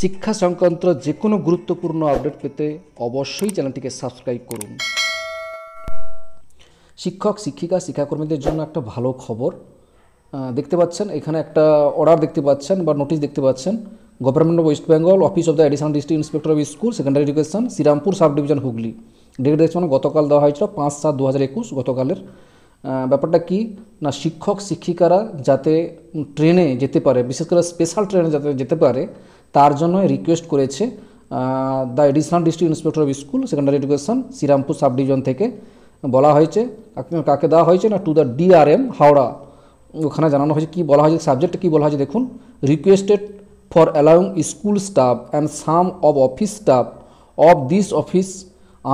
শিক্ষা সংক্রান্ত যে কোনো গুরুত্বপূর্ণ আপডেট পেতে অবশ্যই চ্যানেলটিকে সাবস্ক্রাইব করুন শিক্ষক শিক্ষিকা শিক্ষাকর্মীদের জন্য একটা ভালো খবর দেখতে পাচ্ছেন এখানে একটা অর্ডার দেখতে পাচ্ছেন বা নোটিশ দেখতে পাচ্ছেন government of West Bengal office of the additional district inspector of school secondary education Srirampur sub division Hooghly date দেখছেন গতকাল দেওয়া হয়েছিল পাঁচ সাত দু হাজার একুশ গতকালের ব্যাপারটা কি না শিক্ষক শিক্ষিকারা যাতে ট্রেনে যেতে পারে বিশেষ করে স্পেশাল ট্রেনে যাতে যেতে পারে তার জন্য রিকোয়েস্ট করেছে the additional district inspector of school secondary education Srirampur sub division থেকে বলা হয়েছে কাকে দেওয়া হয়েছে না টু দ্য ডিআরএম হাওড়া ওখানে জানানো হয়েছে কী বলা হয়েছে সাবজেক্টে কী বলা হয়েছে দেখুন requested for allowing school staff and some of office staff of this office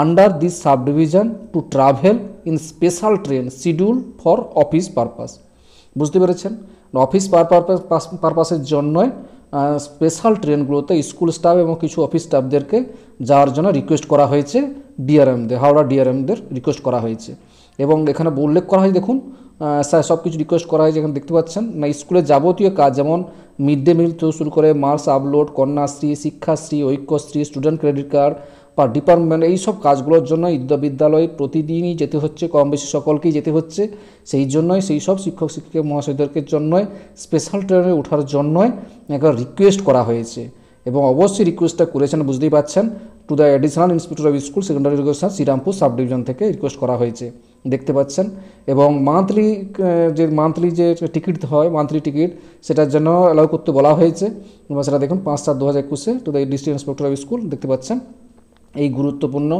under this subdivision to travel in special train schedule for office purpose বুঝতে পেরেছেন অফিস পারপাসের জন্যই স্পেশাল ট্রেনগুলোতে স্কুল স্টাফ এবং কিছু অফিস স্টাফদেরকে যাওয়ার জন্য রিকোয়েস্ট করা হয়েছে ডিআরএমদের Howrah ডিআরএমদের request করা হয়েছে এবং এখানে উল্লেখ করা হয় দেখুন স্যার সব কিছু রিকোয়েস্ট করা হয়েছে এখানে দেখতে পাচ্ছেন না স্কুলে যাবতীয় কাজ যেমন মিড ডে মিল থেকে শুরু করে marks upload Kanyashree Shikshashree Aikyashree student credit card বা ডিপার্টমেন্ট এই সব কাজগুলোর জন্য বিদ্যালয়ে প্রতিদিনই যেতে হচ্ছে কম বেশি সকলকেই যেতে হচ্ছে সেই জন্যই সেই সব শিক্ষক শিক্ষিকা মহাশয়দেরকে জন্যই স্পেশাল ট্রেনে ওঠার জন্যই একবার রিকোয়েস্ট করা হয়েছে এবং অবশ্যই রিকোয়েস্টটা করেছেন বুঝতেই পাচ্ছেন to the additional institute of school secondary education Srirampur sub division থেকে রিকোয়েস্ট করা হয়েছে দেখতে পাচ্ছেন এবং মান্থলি যে মান্থলি যে টিকিট হয় মান্থলি টিকিট সেটার জন্য অ্যালাউ করতে বলা হয়েছে এবং সেটা দেখুন পাঁচ চার দু হাজার একুশে to the district inspector of school দেখতে পাচ্ছেন এই গুরুত্বপূর্ণ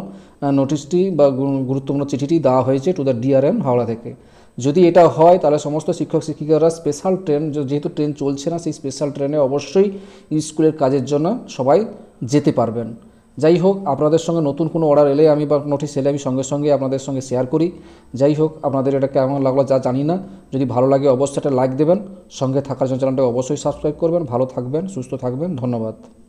নোটিশটি বা গুরুত্বপূর্ণ চিঠিটি দেওয়া হয়েছে টু দ্য ডিআরএম হাওড়া থেকে যদি এটা হয় তাহলে সমস্ত শিক্ষক শিক্ষিকারা স্পেশাল ট্রেন যেহেতু ট্রেন চলছে না সেই স্পেশাল ট্রেনে অবশ্যই স্কুলের কাজের জন্য সবাই যেতে পারবেন যাই হোক আপনাদের সঙ্গে নতুন কোনো অর্ডার এলে আমি বা নোটিশ এলে আমি সঙ্গে সঙ্গে আপনাদের সঙ্গে শেয়ার করি যাই হোক আপনাদের এটা কেমন লাগলো যা জানি না যদি ভালো লাগে অবশ্যই এটা লাইক দেবেন সঙ্গে থাকার জন্য চ্যানেলটা অবশ্যই সাবস্ক্রাইব করবেন ভালো থাকবেন সুস্থ থাকবেন ধন্যবাদ